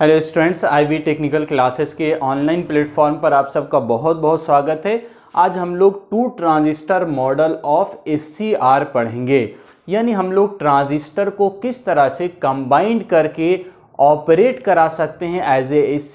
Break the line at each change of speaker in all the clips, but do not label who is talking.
hello students IV technical classes के online platform पर आप सबका बहुत बहुत स्वागत है आज हम लोग two transistor model of SCR पढ़ेंगे यानी हम लोग ट्रांजिस्टर को किस तरह से कंबाइंड करके ऑपरेट करा सकते हैं एज ए एस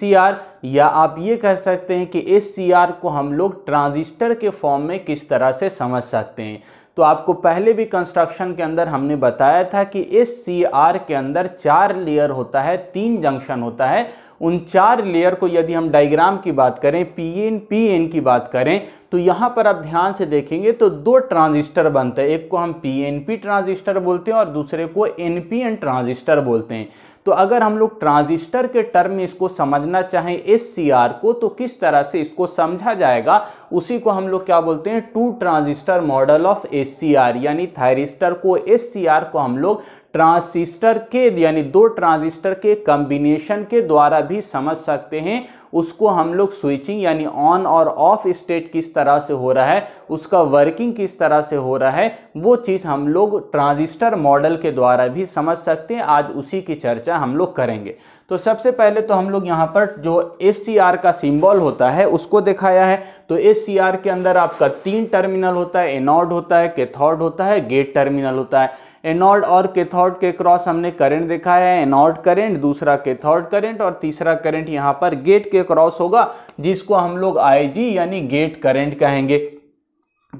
या आप ये कह सकते हैं कि एस को हम लोग ट्रांजिस्टर के फॉर्म में किस तरह से समझ सकते हैं तो आपको पहले भी कंस्ट्रक्शन के अंदर हमने बताया था कि इस सी आर के अंदर चार लेयर होता है तीन जंक्शन होता है उन चार लेयर को यदि हम डायग्राम की बात करें पी एन पी एन की बात करें तो यहाँ पर आप ध्यान से देखेंगे तो दो ट्रांजिस्टर बनते हैं एक को हम पी एन पी ट्रांजिस्टर बोलते हैं और दूसरे को एन पी एन ट्रांजिस्टर बोलते हैं तो अगर हम लोग ट्रांजिस्टर के टर्म में इसको समझना चाहें एस सी आर को तो किस तरह से इसको समझा जाएगा उसी को हम लोग क्या बोलते हैं two transistor model of S यानी थायरिस्टर को एस को हम लोग ट्रांसिस्टर के यानी दो ट्रांजिस्टर के कम्बिनेशन के द्वारा भी समझ सकते हैं उसको हम लोग स्विचिंग यानी ऑन और ऑफ स्टेट किस तरह से हो रहा है उसका वर्किंग किस तरह से हो रहा है वो चीज़ हम लोग ट्रांजिस्टर मॉडल के द्वारा भी समझ सकते हैं आज उसी की चर्चा हम लोग करेंगे तो सबसे पहले तो हम लोग यहाँ पर जो एस का सिम्बॉल होता है उसको दिखाया है तो एस सीआर के अंदर आपका तीन टर्मिनल होता है एनॉड होता है कैथोड होता है गेट टर्मिनल होता है एनॉड और कैथोड के क्रॉस हमने करंट देखा है एनॉड करंट दूसरा कैथोड करंट और तीसरा करंट यहां पर गेट के क्रॉस होगा जिसको हम लोग आईजी यानी गेट करंट कहेंगे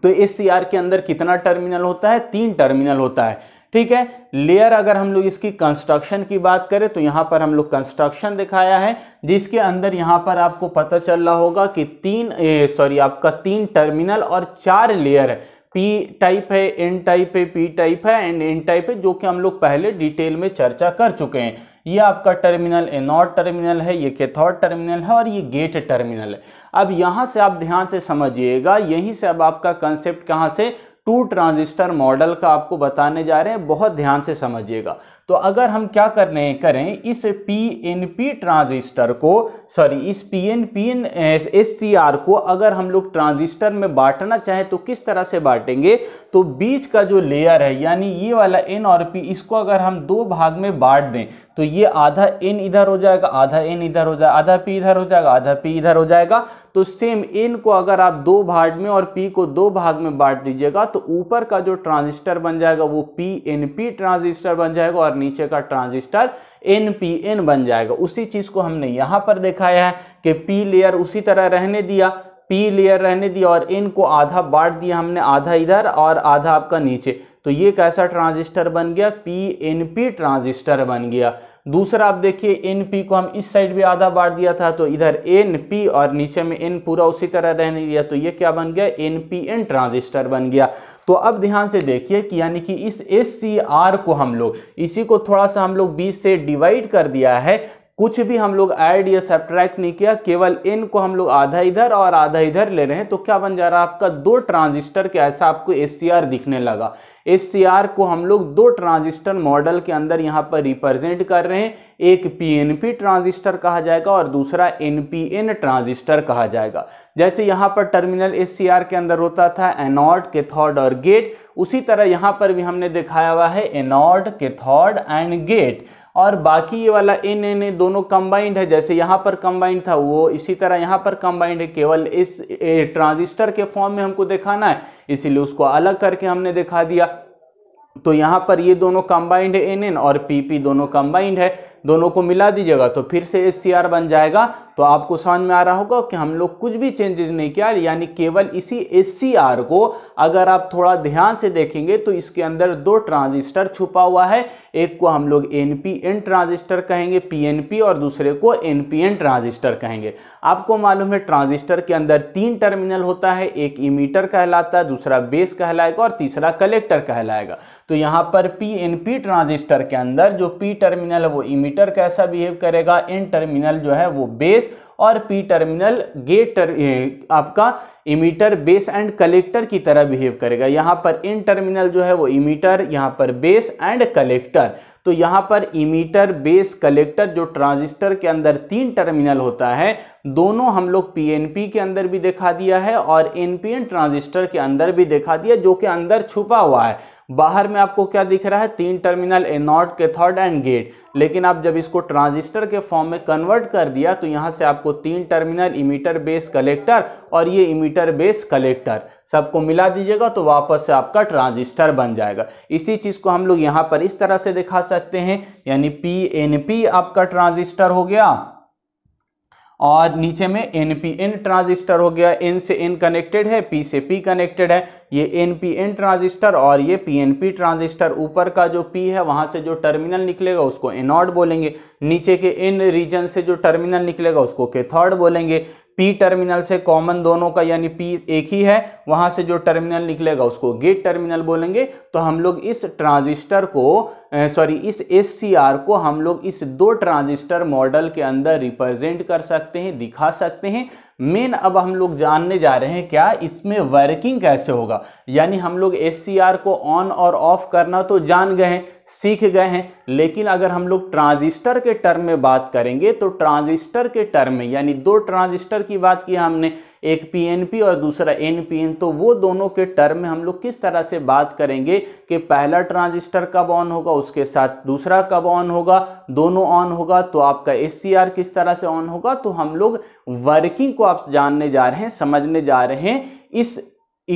तो एस के अंदर कितना टर्मिनल होता है तीन टर्मिनल होता है ठीक है लेयर अगर हम लोग इसकी कंस्ट्रक्शन की बात करें तो यहाँ पर हम लोग कंस्ट्रक्शन दिखाया है जिसके अंदर यहाँ पर आपको पता चल रहा होगा कि तीन सॉरी आपका तीन टर्मिनल और चार लेयर पी टाइप है एन टाइप है पी टाइप है एंड एन टाइप है जो कि हम लोग पहले डिटेल में चर्चा कर चुके हैं ये आपका टर्मिनल एनॉट टर्मिनल है ये कैथोड टर्मिनल है और ये गेट टर्मिनल है अब यहाँ से आप ध्यान से समझिएगा यहीं से अब आपका कंसेप्ट कहाँ से टू ट्रांजिस्टर मॉडल का आपको बताने जा रहे हैं बहुत ध्यान से समझिएगा तो अगर हम क्या करने करें इस पी एन पी ट्रांजिस्टर को सॉरी इस P N P N S C R को अगर हम लोग ट्रांजिस्टर में बांटना चाहें तो किस तरह से बांटेंगे तो बीच का जो लेयर है यानी ये वाला एन और पी इसको अगर हम दो भाग में बांट दें तो ये आधा एन इधर हो जाएगा आधा एन इधर हो जाएगा आधा पी इधर हो जाएगा आधा पी इधर हो जाएगा तो सेम एन को अगर आप दो भाग में और पी को दो भाग में बांट दीजिएगा तो ऊपर का जो ट्रांजिस्टर बन जाएगा वो पी एन पी ट्रांजिस्टर बन जाएगा और नीचे का ट्रांजिस्टर एन पी एन बन जाएगा उसी चीज़ को हमने यहाँ पर दिखाया है कि पी लेयर उसी तरह रहने दिया पी लेयर रहने दिया और एन को आधा बांट दिया हमने आधा इधर और आधा आपका नीचे तो ये कैसा ट्रांजिस्टर बन गया पी एन पी ट्रांजिस्टर बन गया दूसरा आप देखिए एन पी को हम इस साइड भी आधा बांट दिया था तो इधर एन पी और नीचे में एन पूरा उसी तरह रहने दिया तो ये क्या बन गया एन पी एन ट्रांजिस्टर बन गया तो अब ध्यान से देखिए कि यानी कि इस एस सी आर को हम लोग इसी को थोड़ा सा हम लोग बीस से डिवाइड कर दिया है कुछ भी हम लोग ऐड या सब्ट्रैक्ट नहीं किया केवल इन को हम लोग आधा इधर और आधा इधर ले रहे हैं तो क्या बन जा रहा है आपका दो ट्रांजिस्टर के ऐसा आपको एस दिखने लगा एस को हम लोग दो ट्रांजिस्टर मॉडल के अंदर यहाँ पर रिप्रेजेंट कर रहे हैं एक पी ट्रांजिस्टर कहा जाएगा और दूसरा एन ट्रांजिस्टर कहा जाएगा जैसे यहाँ पर टर्मिनल एस के अंदर होता था एनॉड कैथोड और गेट उसी तरह यहाँ पर भी हमने दिखाया हुआ है एनॉड कैथोड एंड गेट और बाकी ये वाला एन एन ए दोनों कंबाइंड है जैसे यहाँ पर कंबाइंड था वो इसी तरह यहाँ पर कंबाइंड है केवल इस ट्रांजिस्टर के फॉर्म में हमको दिखाना है इसीलिए उसको अलग करके हमने दिखा दिया तो यहाँ पर ये दोनों कंबाइंड है एन एन और पी पी दोनों कंबाइंड है दोनों को मिला दीजिएगा तो फिर से एस बन जाएगा तो आपको समझ में आ रहा होगा कि हम लोग कुछ भी चेंजेस नहीं किया यानी केवल इसी एस को अगर आप थोड़ा ध्यान से देखेंगे तो इसके अंदर दो ट्रांजिस्टर छुपा हुआ है एक को हम लोग एन पी एन ट्रांजिस्टर कहेंगे पी और दूसरे को एन पी एन ट्रांजिस्टर कहेंगे आपको मालूम है ट्रांजिस्टर के अंदर तीन टर्मिनल होता है एक इमीटर कहलाता है दूसरा बेस कहलाएगा और तीसरा कलेक्टर कहलाएगा तो यहाँ पर पी एन पी ट्रांजिस्टर के अंदर जो पी टर्मिनल है वो इमीटर हीटर कैसा बिहेव करेगा इन टर्मिनल जो है वो बेस और पी टर्मिनल गेट टर, आपका इमीटर बेस एंड कलेक्टर की तरह बिहेव करेगा यहाँ पर इन टर्मिनल जो है वो इमीटर यहाँ पर बेस एंड कलेक्टर तो यहाँ पर इमीटर बेस कलेक्टर जो ट्रांजिस्टर के अंदर तीन टर्मिनल होता है दोनों हम लोग पी के अंदर भी देखा दिया है और एनपीएन ट्रांजिस्टर के अंदर भी देखा दिया जो कि अंदर छुपा हुआ है बाहर में आपको क्या दिख रहा है तीन टर्मिनल के कैथोड एंड गेट लेकिन आप जब इसको ट्रांजिस्टर के फॉर्म में कन्वर्ट कर दिया तो यहाँ से आपको तीन टर्मिनल इमीटर बेस कलेक्टर और ये इमीटर बेस कलेक्टर सबको मिला दीजिएगा तो वापस से आपका ट्रांजिस्टर बन जाएगा इसी चीज़ को हम लोग यहाँ पर इस तरह से दिखा सकते हैं यानी पी एन पी आपका ट्रांजिस्टर हो गया और नीचे में एन पी एन ट्रांजिस्टर हो गया एन से एन कनेक्टेड है पी से पी कनेक्टेड है ये एन पी एन ट्रांजिस्टर और ये पी एन पी ट्रांजिस्टर ऊपर का जो पी है वहाँ से जो टर्मिनल निकलेगा उसको एनॉड बोलेंगे नीचे के एन रीजन से जो टर्मिनल निकलेगा उसको कैथॉड बोलेंगे पी टर्मिनल से कॉमन दोनों का यानी पी एक ही है वहाँ से जो टर्मिनल निकलेगा उसको गेट टर्मिनल बोलेंगे तो हम लोग इस ट्रांजिस्टर को सॉरी इस एस को हम लोग इस दो ट्रांजिस्टर मॉडल के अंदर रिप्रेजेंट कर सकते हैं दिखा सकते हैं मेन अब हम लोग जानने जा रहे हैं क्या इसमें वर्किंग कैसे होगा यानी हम लोग एस को ऑन और ऑफ करना तो जान गए हैं सीख गए हैं लेकिन अगर हम लोग ट्रांजिस्टर के टर्म में बात करेंगे तो ट्रांजिस्टर के टर्म में यानी दो ट्रांजिस्टर की बात की हमने एक पीएनपी और दूसरा एनपीएन तो वो दोनों के टर्म में हम लोग किस तरह से बात करेंगे कि पहला ट्रांजिस्टर कब ऑन होगा उसके साथ दूसरा कब ऑन होगा दोनों ऑन होगा तो आपका एस किस तरह से ऑन होगा तो हम लोग वर्किंग को आप जानने जा रहे हैं समझने जा रहे हैं इस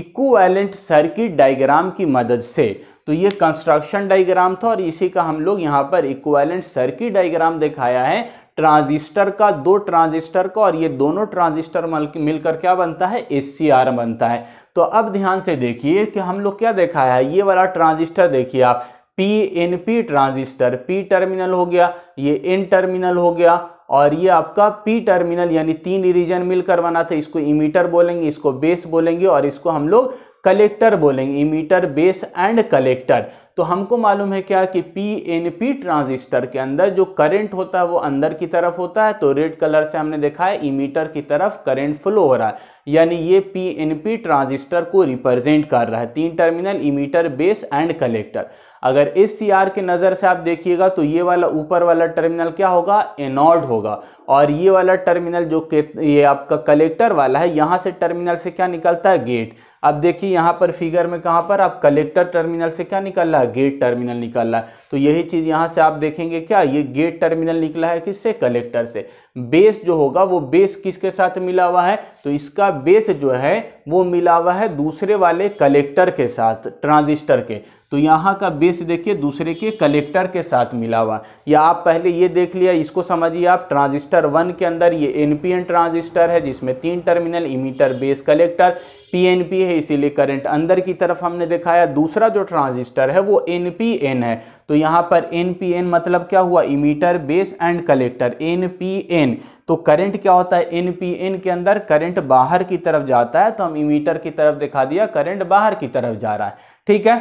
इक्वैलेंट सर्किट डायग्राम की मदद से तो ये कंस्ट्रक्शन डायग्राम था और इसी का हम लोग यहाँ पर इक्वालेंट सर्किट डायग्राम दिखाया है ट्रांजिस्टर का दो ट्रांजिस्टर का और ये दोनों ट्रांजिस्टर मिलकर क्या बनता है एस बनता है तो अब ध्यान से देखिए कि हम लोग क्या देखा है ये वाला ट्रांजिस्टर देखिए आप P N P transistor P terminal हो गया ये एन टर्मिनल हो गया और ये आपका पी टर्मिनल यानी तीन रीजन मिलकर बना था इसको इमीटर बोलेंगे इसको बेस बोलेंगे और इसको हम लोग कलेक्टर बोलेंगे इमीटर बेस एंड कलेक्टर तो हमको मालूम है क्या कि पी एन पी ट्रांजिस्टर के अंदर जो करंट होता है वो अंदर की तरफ होता है तो रेड कलर से हमने देखा है इमीटर की तरफ करंट फ्लो हो रहा है यानी ये पी एन पी ट्रांजिस्टर को रिप्रेजेंट कर रहा है तीन terminal emitter base and collector अगर इस सी आर के नज़र से आप देखिएगा तो ये वाला ऊपर वाला टर्मिनल क्या होगा एनॉड होगा और ये वाला टर्मिनल जो ये आपका कलेक्टर वाला है यहाँ से टर्मिनल से क्या निकलता है गेट अब देखिए यहाँ पर फिगर में कहाँ पर आप कलेक्टर टर्मिनल से क्या निकल रहा है गेट टर्मिनल निकल रहा है तो यही चीज़ यहाँ से आप देखेंगे क्या ये गेट टर्मिनल निकला है किससे कलेक्टर से बेस जो होगा वो बेस किसके साथ मिला हुआ है तो इसका बेस जो है वो मिला हुआ है दूसरे वाले कलेक्टर के साथ ट्रांजिस्टर के तो यहाँ का बेस देखिए दूसरे के कलेक्टर के साथ मिला हुआ या आप पहले ये देख लिया इसको समझिए आप ट्रांजिस्टर वन के अंदर ये एनपीएन ट्रांजिस्टर है जिसमें तीन terminal emitter base collector PNP है इसीलिए करंट अंदर की तरफ हमने दिखाया दूसरा जो ट्रांजिस्टर है वो एनपीएन है तो यहाँ पर एनपीएन मतलब क्या हुआ emitter base and collector NPN तो करंट क्या होता है एनपीएन के अंदर करंट बाहर की तरफ जाता है तो हम इमीटर की तरफ दिखा दिया करंट बाहर की तरफ जा रहा है ठीक है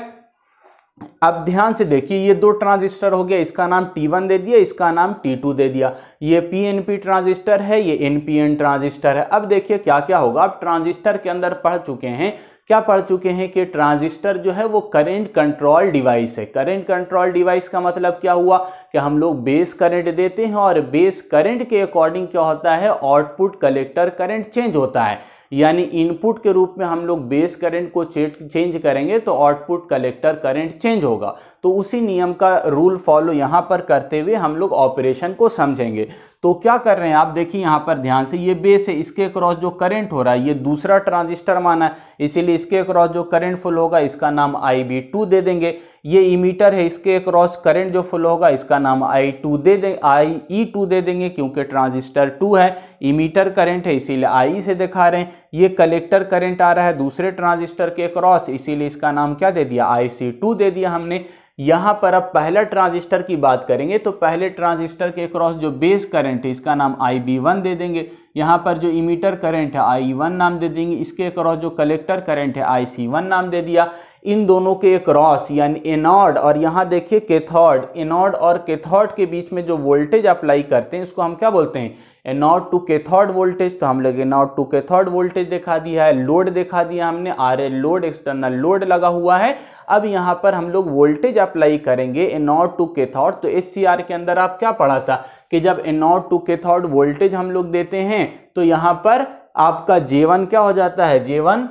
अब ध्यान से देखिए ये दो ट्रांजिस्टर हो गया इसका नाम T1 दे दिया इसका नाम T2 दे दिया ये PNP ट्रांजिस्टर है ये NPN ट्रांजिस्टर है अब देखिए क्या क्या होगा अब ट्रांजिस्टर के अंदर पढ़ चुके हैं क्या पढ़ चुके हैं कि ट्रांजिस्टर जो है वो करंट कंट्रोल डिवाइस है करंट कंट्रोल डिवाइस का मतलब क्या हुआ कि हम लोग बेस करंट देते हैं और बेस करंट के अकॉर्डिंग क्या होता है आउटपुट कलेक्टर करंट चेंज होता है यानी इनपुट के रूप में हम लोग बेस करंट को चेंज करेंगे तो आउटपुट कलेक्टर करंट चेंज होगा तो उसी नियम का रूल फॉलो यहाँ पर करते हुए हम लोग ऑपरेशन को समझेंगे तो क्या कर रहे हैं आप देखिए यहाँ पर ध्यान से ये बेस है इसके अक्रॉस जो करंट हो रहा है ये दूसरा ट्रांजिस्टर माना है इसीलिए इसके अक्रॉस जो करंट फ्लो होगा इसका नाम आई बी टू दे देंगे ये इमीटर है इसके अक्रॉस करंट जो फ्लो होगा इसका नाम आई टू दे दें आई ई टू दे देंगे क्योंकि ट्रांजिस्टर टू है इमीटर करंट है इसीलिए आई e से दिखा रहे हैं ये कलेक्टर करंट आ रहा है दूसरे ट्रांजिस्टर के क्रॉस इसीलिए इसका नाम क्या दे दिया आई सी टू दे दिया हमने यहाँ पर अब पहला ट्रांजिस्टर की बात करेंगे तो पहले ट्रांजिस्टर के क्रॉस जो बेस करें करंट है इसका नाम आई बी वन दे देंगे यहाँ पर जो इमीटर करंट है आई वन e नाम दे देंगे इसके अक्रॉस जो कलेक्टर करंट है आई सी वन नाम दे दिया इन दोनों के अक्रॉस यानी एनॉड और यहाँ देखिए केथॉड एनॉड और केथॉड के बीच में जो वोल्टेज अप्लाई करते हैं इसको हम क्या बोलते हैं एनॉड टू केथॉड वोल्टेज तो हम लोग एनॉड टू केथॉड वोल्टेज दिखा दिया है लोड दिखा दिया हमने R L load external load लगा हुआ है अब यहाँ पर हम लोग वोल्टेज अप्लाई करेंगे एनॉड टू केथॉड तो एस के अंदर आप क्या पढ़ा था कि जब एनोड टू कैथोड वोल्टेज हम लोग देते हैं तो यहाँ पर आपका जे वन क्या हो जाता है जे वन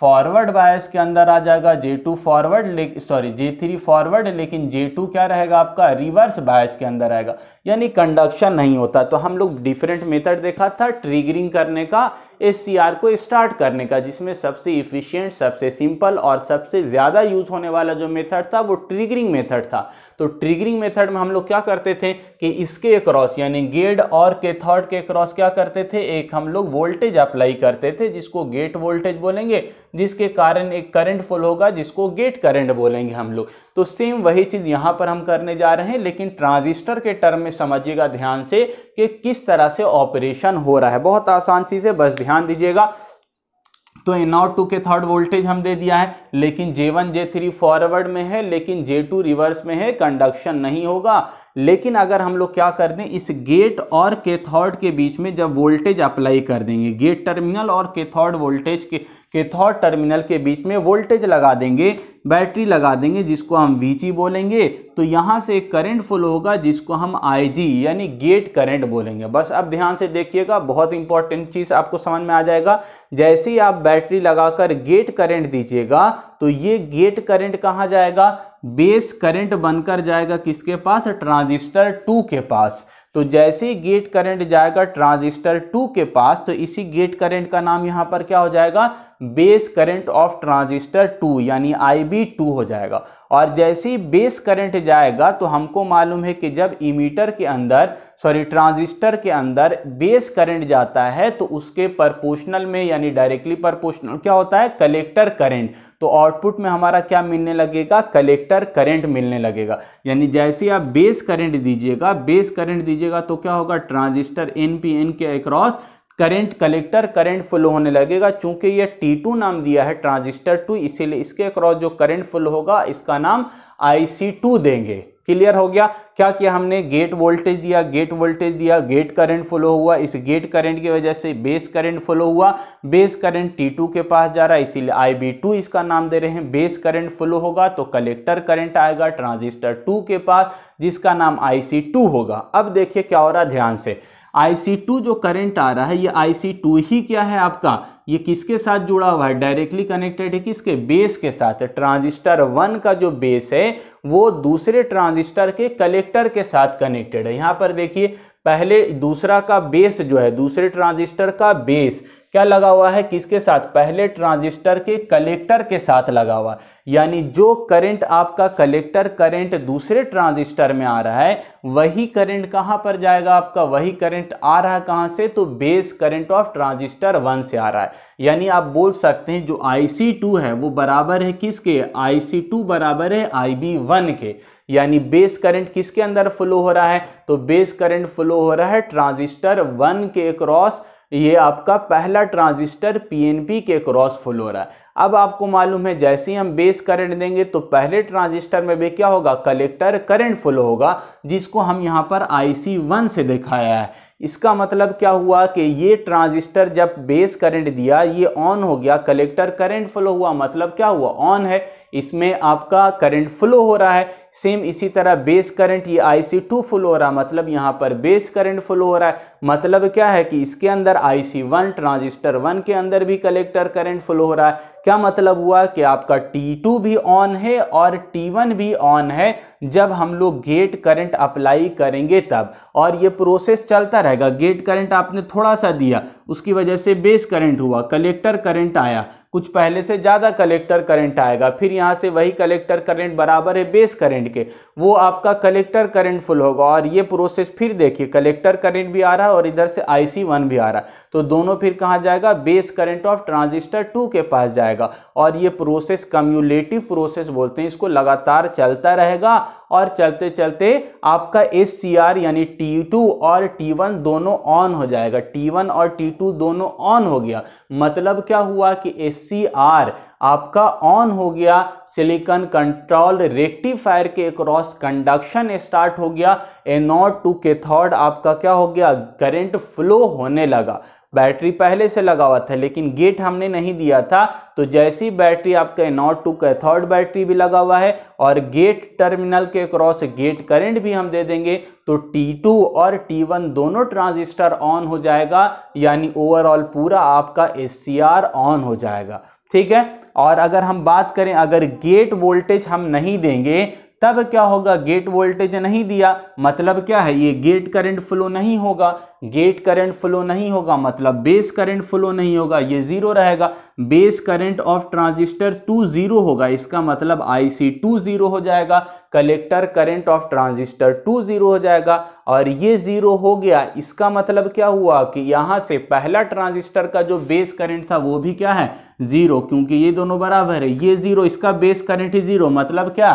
फॉरवर्ड बायस के अंदर आ जाएगा J two forward sorry J three forward लेकिन जे टू क्या रहेगा आपका रिवर्स बायस के अंदर आएगा यानी कंडक्शन नहीं होता तो हम लोग डिफरेंट मेथड देखा था ट्रिगरिंग करने का एस को स्टार्ट करने का जिसमें सबसे इफ़िशियंट सबसे सिंपल और सबसे ज़्यादा यूज होने वाला जो मेथड था वो ट्रिगरिंग मेथड था तो ट्रिगरिंग मेथड में हम लोग क्या करते थे कि इसके क्रॉस यानी गेट और के थर्ड के क्रॉस क्या करते थे एक हम लोग वोल्टेज अप्लाई करते थे जिसको गेट वोल्टेज बोलेंगे जिसके कारण एक करंट फुल होगा जिसको गेट करंट बोलेंगे हम लोग तो सेम वही चीज़ यहाँ पर हम करने जा रहे हैं लेकिन ट्रांजिस्टर के टर्म में समझिएगा ध्यान से कि किस तरह से ऑपरेशन हो रहा है बहुत आसान चीज़ है बस ध्यान ध्यान दीजिएगा तो anode to cathode voltage हम दे दिया है लेकिन J one J three forward में है लेकिन जे टू रिवर्स में है कंडक्शन नहीं होगा लेकिन अगर हम लोग क्या कर दें इस गेट और थर्ड के बीच में जब वोल्टेज अप्लाई कर देंगे गेट टर्मिनल और थर्ड वोल्टेज के कैथोड टर्मिनल के बीच में वोल्टेज लगा देंगे बैटरी लगा देंगे जिसको हम वीची बोलेंगे तो यहाँ से एक करेंट फ्लो होगा जिसको हम आईजी यानी गेट करेंट बोलेंगे बस अब ध्यान से देखिएगा बहुत इंपॉर्टेंट चीज़ आपको समझ में आ जाएगा जैसे ही आप बैटरी लगाकर गेट करेंट दीजिएगा तो ये गेट करेंट कहाँ जाएगा बेस करेंट बनकर जाएगा किसके पास ट्रांजिस्टर टू के पास तो जैसे ही गेट करंट जाएगा ट्रांजिस्टर टू के पास तो इसी गेट करंट का नाम यहाँ पर क्या हो जाएगा base current of transistor two यानी आई बी टू हो जाएगा और जैसे ही बेस करंट जाएगा तो हमको मालूम है कि जब इमीटर के अंदर सॉरी ट्रांजिस्टर के अंदर बेस करंट जाता है तो उसके परपोशनल में यानी डायरेक्टली परपोशनल क्या होता है कलेक्टर करंट तो आउटपुट में हमारा क्या मिलने लगेगा कलेक्टर करंट मिलने लगेगा यानी जैसे आप बेस करंट दीजिएगा बेस करंट दीजिएगा तो क्या होगा ट्रांजिस्टर एन पी एन के across current collector current flow होने लगेगा चूंकि ये T2 नाम दिया है ट्रांजिस्टर टू इसीलिए इसके क्रॉस जो करंट फ्लो होगा इसका नाम IC2 देंगे क्लियर हो गया क्या किया हमने गेट वोल्टेज दिया गेट वोल्टेज दिया गेट करंट फ्लो हुआ इस गेट करंट की वजह से बेस करंट फ्लो हुआ बेस करंट T2 के पास जा रहा है इसीलिए IB2 इसका नाम दे रहे हैं बेस करंट फ्लो होगा तो कलेक्टर करंट आएगा ट्रांजिस्टर 2 के पास जिसका नाम IC2 होगा अब देखिए क्या हो रहा ध्यान से IC2 जो करंट आ रहा है ये IC2 ही क्या है आपका ये किसके साथ जुड़ा हुआ है डायरेक्टली कनेक्टेड है किसके बेस के साथ है ट्रांजिस्टर वन का जो बेस है वो दूसरे ट्रांजिस्टर के कलेक्टर के साथ कनेक्टेड है यहाँ पर देखिए पहले दूसरा का बेस जो है दूसरे ट्रांजिस्टर का बेस क्या लगा हुआ है किसके साथ पहले ट्रांजिस्टर के कलेक्टर के साथ लगा हुआ यानी जो करंट आपका कलेक्टर करंट दूसरे ट्रांजिस्टर में आ रहा है वही करंट कहाँ पर जाएगा आपका वही करंट आ रहा है कहाँ से तो base current of transistor one से आ रहा है यानी आप बोल सकते हैं जो आई टू है वो बराबर है किसके आई टू बराबर है आई वन के यानी बेस करंट किसके अंदर फ्लो हो रहा है तो बेस करंट फ्लो हो रहा है ट्रांजिस्टर वन के क्रॉस ये आपका पहला ट्रांजिस्टर पीएनपी के क्रॉस फ्लो रहा है अब आपको मालूम है जैसे ही हम बेस करंट देंगे तो पहले ट्रांजिस्टर में भी क्या होगा कलेक्टर करंट फ्लो होगा जिसको हम यहाँ पर आईसी वन से दिखाया है इसका मतलब क्या हुआ कि ये ट्रांजिस्टर जब बेस करंट दिया ये ऑन हो गया कलेक्टर करंट फ्लो हुआ मतलब क्या हुआ ऑन है इसमें आपका करंट फ्लो हो रहा है सेम इसी तरह बेस करंट ये आई सी टू फ्लो हो रहा है मतलब यहाँ पर बेस करंट फ्लो हो रहा है मतलब क्या है कि इसके अंदर I C one transistor one के अंदर भी कलेक्टर करंट फ्लो हो रहा है क्या मतलब हुआ कि आपका T2 भी ऑन है और T1 भी ऑन है जब हम लोग गेट करंट अप्लाई करेंगे तब और ये प्रोसेस चलता रहेगा गेट करंट आपने थोड़ा सा दिया उसकी वजह से बेस करंट हुआ कलेक्टर करंट आया कुछ पहले से ज़्यादा कलेक्टर करंट आएगा फिर यहाँ से वही कलेक्टर करंट बराबर है बेस करंट के वो आपका कलेक्टर करंट फुल होगा और ये प्रोसेस फिर देखिए कलेक्टर करंट भी आ रहा है और इधर से आई वन भी आ रहा है तो दोनों फिर कहाँ जाएगा base current of transistor two के पास जाएगा और ये प्रोसेस कम्यूलेटिव प्रोसेस बोलते हैं इसको लगातार चलता रहेगा और चलते चलते आपका एस सी आर यानी टी टू और टी वन दोनों ऑन हो जाएगा टी वन और टी टू दोनों ऑन हो गया मतलब क्या हुआ कि एस सी आर आपका ऑन हो गया सिलिकॉन कंट्रोल रेक्टिफायर के क्रॉस कंडक्शन स्टार्ट हो गया एनोड टू के थर्ड आपका क्या हो गया करंट फ्लो होने लगा बैटरी पहले से लगा हुआ था लेकिन गेट हमने नहीं दिया था तो जैसी बैटरी आपका नॉट टू कैथोड बैटरी भी लगा हुआ है और गेट टर्मिनल के क्रॉस गेट करंट भी हम दे देंगे तो T2 और T1 दोनों ट्रांजिस्टर ऑन हो जाएगा यानी ओवरऑल पूरा आपका एस ऑन हो जाएगा ठीक है और अगर हम बात करें अगर गेट वोल्टेज हम नहीं देंगे तब क्या होगा गेट वोल्टेज नहीं दिया मतलब क्या है ये गेट करंट फ्लो नहीं होगा गेट करंट फ्लो नहीं होगा मतलब बेस करंट फ्लो नहीं होगा ये जीरो रहेगा base current of transistor two zero होगा इसका मतलब आईसी टू जीरो हो जाएगा collector current of transistor two zero हो जाएगा और ये जीरो हो गया इसका मतलब क्या हुआ कि यहाँ से पहला ट्रांजिस्टर का जो बेस करंट था वो भी क्या है जीरो क्योंकि ये दोनों बराबर है ये जीरो इसका बेस करंट ही जीरो मतलब क्या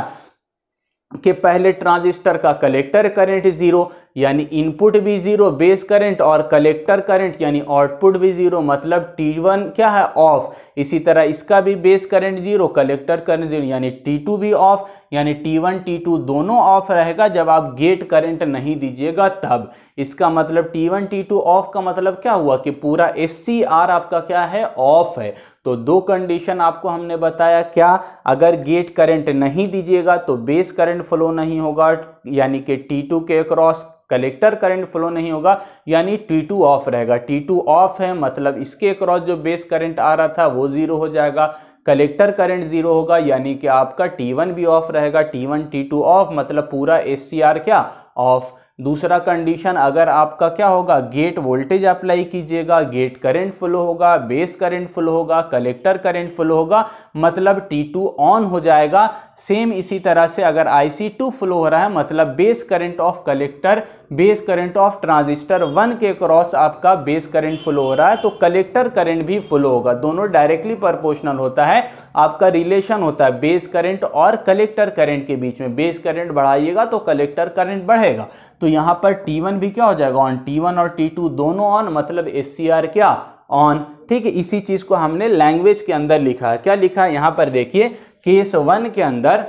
कि पहले ट्रांजिस्टर का कलेक्टर करंट जीरो यानी इनपुट भी जीरो बेस करंट और कलेक्टर करंट यानी आउटपुट भी जीरो मतलब T1 क्या है ऑफ इसी तरह इसका भी base current zero collector current zero यानी T2 भी ऑफ यानी T1 T2 दोनों ऑफ रहेगा जब आप गेट करंट नहीं दीजिएगा तब इसका मतलब T1 T2 ऑफ का मतलब क्या हुआ कि पूरा एस आपका क्या है ऑफ है तो दो कंडीशन आपको हमने बताया क्या अगर गेट करंट नहीं दीजिएगा तो बेस करंट फ्लो नहीं होगा यानी कि टी टू के अक्रॉस कलेक्टर करंट फ्लो नहीं होगा यानी टी टू ऑफ रहेगा टी टू ऑफ है मतलब इसके अक्रॉस जो बेस करंट आ रहा था वो जीरो हो जाएगा कलेक्टर करंट जीरो होगा यानी कि आपका टी वन भी ऑफ रहेगा T one T two off मतलब पूरा एस सी आर क्या ऑफ दूसरा कंडीशन अगर आपका क्या होगा गेट वोल्टेज अप्लाई कीजिएगा गेट करंट फ्लो होगा बेस करंट फ्लो होगा कलेक्टर करंट फ्लो होगा मतलब T2 ऑन हो जाएगा सेम इसी तरह से अगर IC2 फ्लो हो रहा है मतलब base current of collector base current of transistor one के क्रॉस आपका बेस करंट फ्लो हो रहा है तो कलेक्टर करंट भी फ्लो होगा दोनों डायरेक्टली परपोर्शनल होता है आपका रिलेशन होता है बेस करंट और कलेक्टर करंट के बीच में बेस करंट बढ़ाइएगा तो कलेक्टर करंट बढ़ेगा तो यहाँ पर T1 भी क्या हो जाएगा ऑन T1 और T2 दोनों ऑन मतलब एस क्या ऑन ठीक है इसी चीज़ को हमने लैंग्वेज के अंदर लिखा है क्या लिखा है यहाँ पर देखिए केस वन के अंदर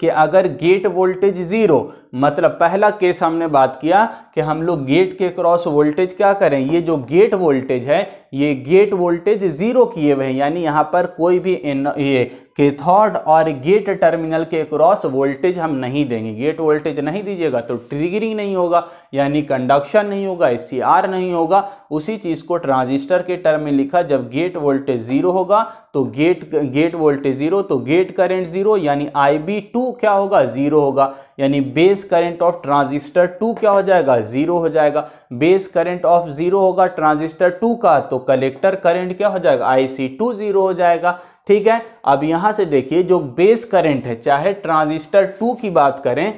कि अगर गेट वोल्टेज जीरो मतलब पहला केस हमने बात किया कि हम लोग गेट के क्रॉस वोल्टेज क्या करें ये जो गेट वोल्टेज है ये गेट वोल्टेज जीरो किए हुए हैं यानी यहाँ पर कोई भी ये कैथोड और गेट टर्मिनल के क्रॉस वोल्टेज हम नहीं देंगे गेट वोल्टेज नहीं दीजिएगा तो ट्रिगरिंग नहीं होगा यानी कंडक्शन नहीं होगा एस नहीं होगा उसी चीज़ को ट्रांजिस्टर के टर्म में लिखा जब गेट वोल्टेज जीरो होगा तो गेट गेट वोल्टेज जीरो तो गेट करंट जीरो यानी आई बी टू क्या होगा जीरो होगा यानी base current of transistor two क्या हो जाएगा जीरो हो जाएगा बेस करंट ऑफ जीरो होगा ट्रांजिस्टर टू का तो कलेक्टर करंट क्या हो जाएगा आई सी टू जीरो हो जाएगा ठीक है अब यहां से देखिए जो बेस करंट है चाहे ट्रांजिस्टर टू की बात करें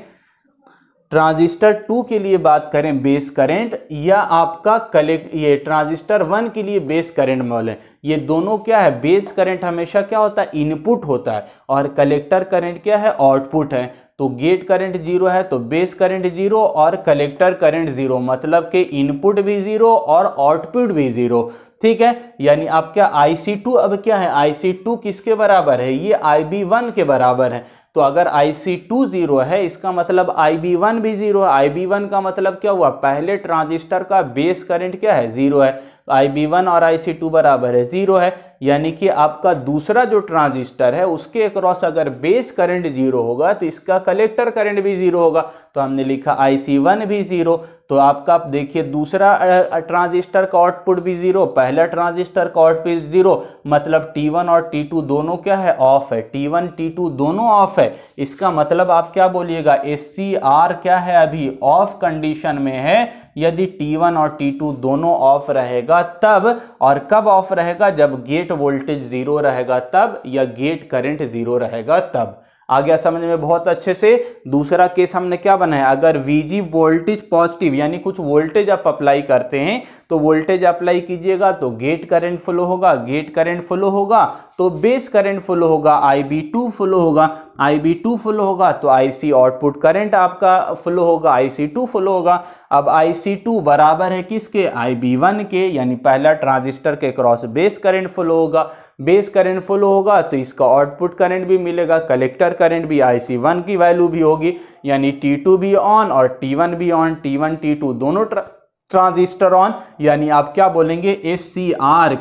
ट्रांजिस्टर टू के लिए बात करें बेस करंट या आपका कलेक्ट ये ट्रांजिस्टर वन के लिए बेस करंट है ये दोनों क्या है बेस करंट हमेशा क्या होता है इनपुट होता है और कलेक्टर करंट क्या है आउटपुट है तो गेट करंट जीरो है तो बेस करंट जीरो और कलेक्टर करंट जीरो मतलब कि इनपुट भी जीरो और आउटपुट भी जीरो ठीक है यानी आपका आई अब क्या है आई किसके बराबर है ये आई के बराबर है तो अगर आई सी टू जीरो है इसका मतलब आई बी वन भी जीरो है आई बी वन का मतलब क्या हुआ पहले ट्रांजिस्टर का बेस करंट क्या है जीरो है आई बी वन और आई सी टू बराबर है जीरो है यानी कि आपका दूसरा जो ट्रांजिस्टर है उसके अक्रॉस अगर बेस करंट जीरो होगा तो इसका कलेक्टर करंट भी जीरो होगा तो हमने लिखा आई सी वन भी जीरो तो आपका आप देखिए दूसरा ट्रांजिस्टर का आउटपुट भी जीरो पहला ट्रांजिस्टर का आउटपुट जीरो मतलब टी वन और टी टू दोनों क्या है ऑफ है टी वन टी टू दोनों ऑफ है इसका मतलब आप क्या बोलिएगा एस सी आर क्या है अभी ऑफ कंडीशन में है यदि T1 और T2 दोनों ऑफ रहेगा तब और कब ऑफ रहेगा जब गेट वोल्टेज जीरो रहेगा तब या गेट करंट जीरो रहेगा तब आ गया समझ में बहुत अच्छे से दूसरा केस हमने क्या बनाया अगर वीजी वोल्टेज पॉजिटिव यानी कुछ वोल्टेज आप अप्लाई करते हैं तो वोल्टेज अप्लाई कीजिएगा तो गेट करंट फ्लो होगा गेट करंट फ्लो होगा तो बेस करंट फ्लो होगा आई बी टू फ्लो होगा आई बी टू फ्लो होगा तो आई सी आउटपुट करंट आपका फ्लो होगा आई सी टू फ्लो होगा अब आई सी टू बराबर है किसके आई बी वन के यानी पहला ट्रांजिस्टर के क्रॉस बेस करंट फ्लो होगा बेस करंट फ्लो होगा तो इसका आउटपुट करंट भी मिलेगा कलेक्टर इंडक्टर करंट भी आई सी वन की वैल्यू भी होगी यानी टी टू भी ऑन और टी वन भी on T one T two दोनों ट्रांजिस्टर ऑन यानी आप क्या बोलेंगे एस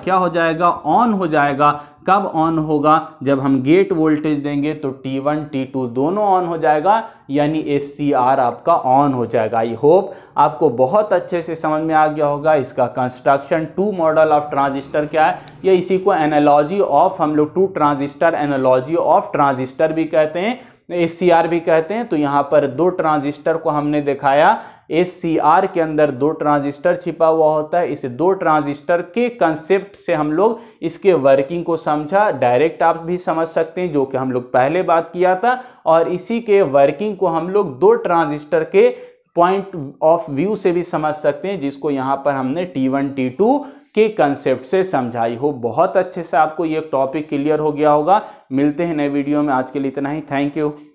क्या हो जाएगा ऑन हो जाएगा कब ऑन होगा जब हम गेट वोल्टेज देंगे तो T1, T2 दोनों ऑन हो जाएगा यानी एस आपका ऑन हो जाएगा आई होप आपको बहुत अच्छे से समझ में आ गया होगा इसका construction two model of transistor क्या है या इसी को एनालॉजी ऑफ हम लोग two transistor analogy of transistor भी कहते हैं एस भी कहते हैं तो यहाँ पर दो ट्रांजिस्टर को हमने दिखाया एस के अंदर दो ट्रांजिस्टर छिपा हुआ होता है इस दो ट्रांजिस्टर के कंसेप्ट से हम लोग इसके वर्किंग को समझा डायरेक्ट आप भी समझ सकते हैं जो कि हम लोग पहले बात किया था और इसी के वर्किंग को हम लोग दो ट्रांजिस्टर के पॉइंट ऑफ व्यू से भी समझ सकते हैं जिसको यहाँ पर हमने टी वन टी टू के कंसेप्ट से समझाई हो बहुत अच्छे से आपको ये टॉपिक क्लियर हो गया होगा मिलते हैं नए वीडियो में आज के लिए इतना ही थैंक यू